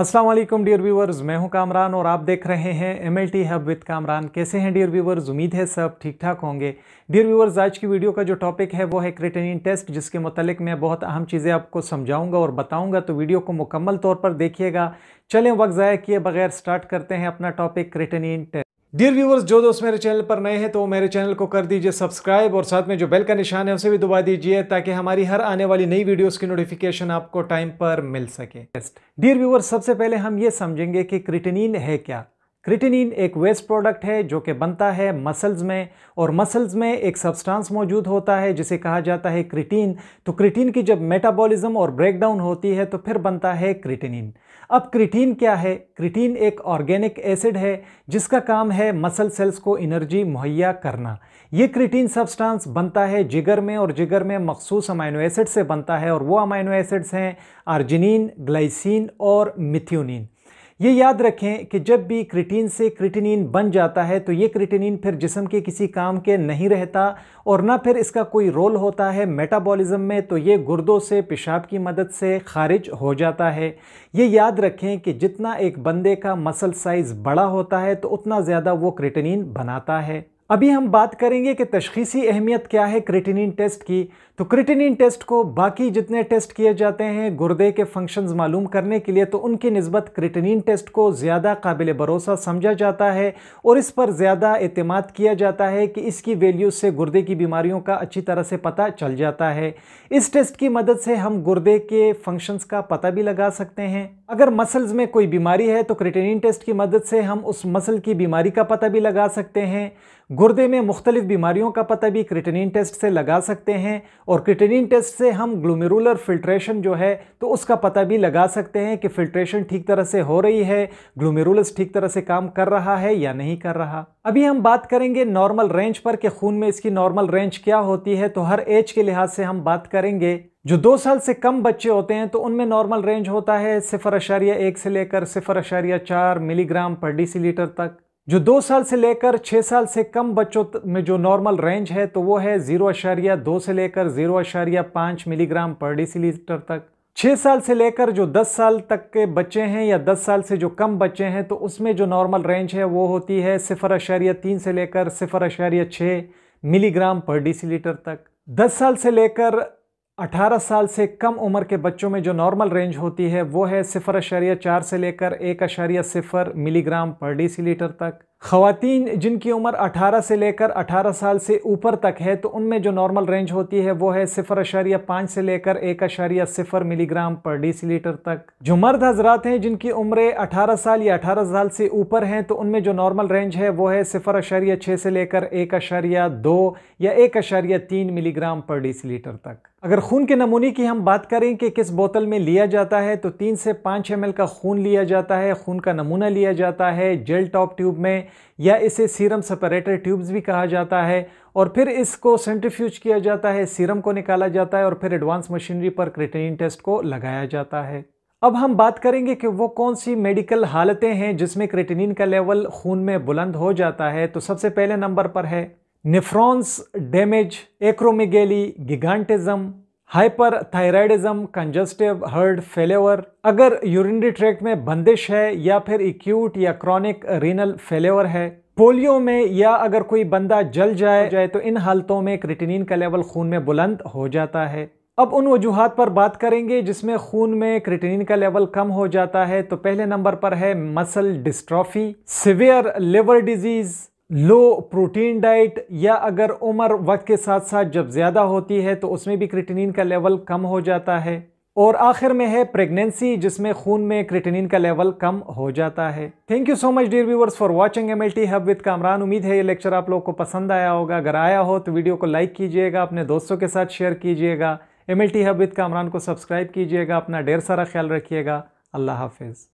अस्सलाम वालेकुम dear viewers मैं हूं कामरान और आप देख रहे हैं M L T hub with Kamran कैसे हैं डियर व्यूवर्स उम्मीद है सब ठीक ठाक होंगे डियर व्यूवर्स आज की वीडियो का जो टॉपिक है वो है क्रिटेनिन टेस्ट जिसके मतलब मैं बहुत अहम चीज़ें आपको समझाऊंगा और बताऊंगा तो वीडियो को मुकम्मल तौर पर देखिएगा चलें वक्त ज़ाया किए बगैर स्टार्ट करते हैं अपना topic creatinine test dear viewers जो दोस्त मेरे चैनल पर नए हैं तो मेरे चैनल को कर दीजिए सब्सक्राइब और साथ में जो बेल का निशान है उसे भी दबा दीजिए ताकि हमारी हर आने वाली नई वीडियोस की नोटिफिकेशन आपको टाइम पर मिल सके डियर व्यूवर्स सबसे पहले हम ये समझेंगे कि क्रिटेनिन है क्या क्रिटिनिन एक वेस्ट प्रोडक्ट है जो कि बनता है मसल्स में और मसल्स में एक सब्सटेंस मौजूद होता है जिसे कहा जाता है क्रिटीन तो क्रिटीन की जब मेटाबॉलिज्म और ब्रेकडाउन होती है तो फिर बनता है क्रिटिनिन अब क्रिटीन क्या है क्रिटीन एक ऑर्गेनिक एसिड है जिसका काम है मसल सेल्स को एनर्जी मुहैया करना ये क्रिटीन सब्सटेंस बनता है जिगर में और जिगर में मखसूस अमाइनो एसिड से बनता है और वो अमाइनो एसिड्स हैं आर्जिनिन ग्लाइसिन और मिथ्यूनिन ये याद रखें कि जब भी क्रिटीन से क्रिटिनिन बन जाता है तो ये क्रिटिनिन फिर जिसम के किसी काम के नहीं रहता और ना फिर इसका कोई रोल होता है मेटाबॉलिज्म में तो ये गुर्दों से पेशाब की मदद से खारिज हो जाता है ये याद रखें कि जितना एक बंदे का मसल साइज़ बड़ा होता है तो उतना ज़्यादा वो क्रिटिनिन बनाता है अभी हम बात करेंगे कि तशखीसी अहमियत क्या है क्रिटिनिन टेस्ट की तो क्रिटिनिन टेस्ट को बाकी जितने टेस्ट किए जाते हैं गुर्दे के फंक्शंस मालूम करने के लिए तो उनकी नस्बत क्रिटिनिन टेस्ट को ज़्यादा काबिल भरोसा समझा जाता है और इस पर ज़्यादा अतमाद किया जाता है कि इसकी वैल्यू से गुर्दे की बीमारियों का अच्छी तरह से पता चल जाता है इस टेस्ट की मदद से हम गुर्दे के फंक्शंस का पता भी लगा सकते हैं अगर मसल्स में कोई बीमारी है तो क्रिटिनिन टेस्ट की मदद से हम उस मसल की बीमारी का पता भी लगा सकते हैं गुर्दे में मुख्तलिफ बीमारियों का पता भी क्रिटेनिन टेस्ट से लगा सकते हैं और क्रिटेनिन टेस्ट से हम ग्लोमेरुलर फिल्ट्रेशन जो है तो उसका पता भी लगा सकते हैं कि फिल्ट्रेशन ठीक तरह से हो रही है ग्लोमेरुलस ठीक तरह से काम कर रहा है या नहीं कर रहा अभी हम बात करेंगे नॉर्मल रेंज पर कि खून में इसकी नॉर्मल रेंज क्या होती है तो हर एज के लिहाज से हम बात करेंगे जो दो साल से कम बच्चे होते हैं तो उनमें नॉर्मल रेंज होता है सिफर अशारिया एक से लेकर सिफर अशारिया चार मिलीग्राम पर लीटर तक जो दो साल से लेकर छः साल से कम बच्चों में जो नॉर्मल रेंज है तो वो है जीरो अशारिया दो से लेकर जीरो अशारिया पाँच मिलीग्राम पर डी तक छः साल से लेकर जो दस साल तक के बच्चे हैं या दस साल से जो कम बच्चे हैं तो उसमें जो नॉर्मल रेंज है वो होती है सिफर अशारिया तीन से लेकर सिफर अशारिया छः मिलीग्राम पर डी तक दस साल से लेकर 18 साल से कम उम्र के बच्चों में जो नॉर्मल रेंज होती है वो है सिफर अशारिया चार से लेकर एक अशारिया सिफर मिलीग्राम पर लीटर तक खातन जिनकी उम्र 18 से लेकर 18 साल से ऊपर तक है तो उनमें जो नॉर्मल रेंज होती है वो है सिफर अशारिया पाँच से लेकर एक अशारिया सिफर मिलीग्राम पर लीटर तक जो मर्द हजरात हैं जिनकी उम्रें 18 साल या 18 साल से ऊपर हैं तो उनमें जो नॉर्मल रेंज है वो है सिफर अशारिया छः से लेकर एक अशारिया दो या एक अशारिया तीन मिलीग्राम पर लीटर तक अगर खून के नमूने की हम बात करें कि किस बोतल में लिया जाता है तो तीन से पाँच एम का खून लिया जाता है खून का नमूना लिया जाता है जेल टॉप ट्यूब में या इसे सीरम सेपरेटर ट्यूब्स भी कहा जाता है और फिर इसको सेंट्रीफ्यूज किया जाता है सीरम को निकाला जाता है और फिर एडवांस मशीनरी पर क्रिटेनिन टेस्ट को लगाया जाता है अब हम बात करेंगे कि वो कौन सी मेडिकल हालतें हैं जिसमें क्रिटेनिन का लेवल खून में बुलंद हो जाता है तो सबसे पहले नंबर पर है nephrons damage acromegaly gigantism hyperthyroidism congestive heart failure अगर यूरिनरी ट्रैक्ट में बंदिश है या फिर एक्यूट या क्रॉनिक रीनल फेलेवर है पोलियो में या अगर कोई बंदा जल जाए जाए तो इन हालतों में क्रिटिनिन का लेवल खून में बुलंद हो जाता है अब उन वजूहत पर बात करेंगे जिसमें खून में क्रिटिनिन का लेवल कम हो जाता है तो पहले नंबर पर है muscle dystrophy severe liver disease low protein diet या अगर उम्र वक्त के साथ साथ जब ज़्यादा होती है तो उसमें भी क्रिटिनिन का लेवल कम हो जाता है और आखिर में है प्रेगनेंसी जिसमें खून में क्रिटिनिन का लेवल कम हो जाता है thank you so much dear viewers for watching M L T hub with Kamran उम्मीद है ये लेक्चर आप लोग को पसंद आया होगा अगर आया हो तो वीडियो को लाइक कीजिएगा अपने दोस्तों के साथ शेयर कीजिएगा M L T hub with Kamran को सब्सक्राइब कीजिएगा अपना ढेर सारा ख्याल रखिएगा अल्लाह हाफिज़